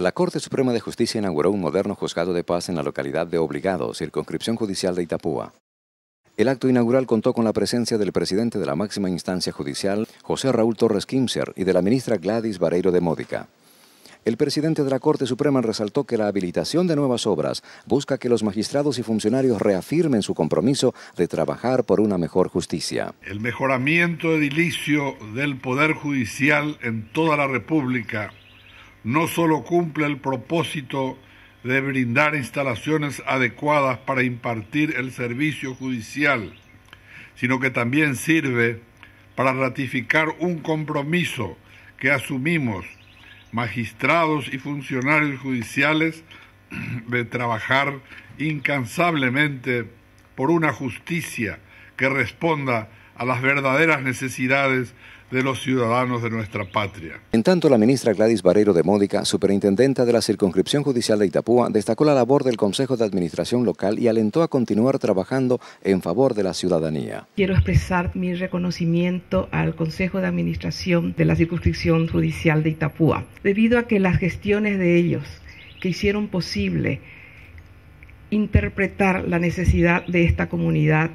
La Corte Suprema de Justicia inauguró un moderno juzgado de paz en la localidad de Obligado, circunscripción judicial de Itapúa. El acto inaugural contó con la presencia del presidente de la máxima instancia judicial, José Raúl Torres Kimser, y de la ministra Gladys Vareiro de Módica. El presidente de la Corte Suprema resaltó que la habilitación de nuevas obras busca que los magistrados y funcionarios reafirmen su compromiso de trabajar por una mejor justicia. El mejoramiento edilicio del Poder Judicial en toda la República no solo cumple el propósito de brindar instalaciones adecuadas para impartir el servicio judicial, sino que también sirve para ratificar un compromiso que asumimos magistrados y funcionarios judiciales de trabajar incansablemente por una justicia que responda a las verdaderas necesidades de los ciudadanos de nuestra patria. En tanto, la ministra Gladys Barreiro de Módica, superintendenta de la circunscripción judicial de Itapúa, destacó la labor del Consejo de Administración Local y alentó a continuar trabajando en favor de la ciudadanía. Quiero expresar mi reconocimiento al Consejo de Administración de la circunscripción judicial de Itapúa, debido a que las gestiones de ellos que hicieron posible interpretar la necesidad de esta comunidad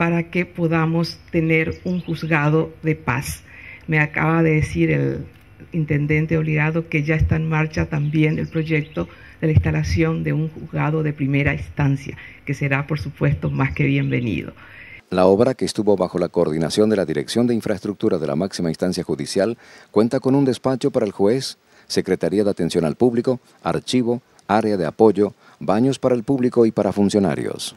para que podamos tener un juzgado de paz. Me acaba de decir el intendente obligado que ya está en marcha también el proyecto de la instalación de un juzgado de primera instancia, que será, por supuesto, más que bienvenido. La obra, que estuvo bajo la coordinación de la Dirección de Infraestructura de la máxima instancia judicial, cuenta con un despacho para el juez, Secretaría de Atención al Público, archivo, área de apoyo, baños para el público y para funcionarios.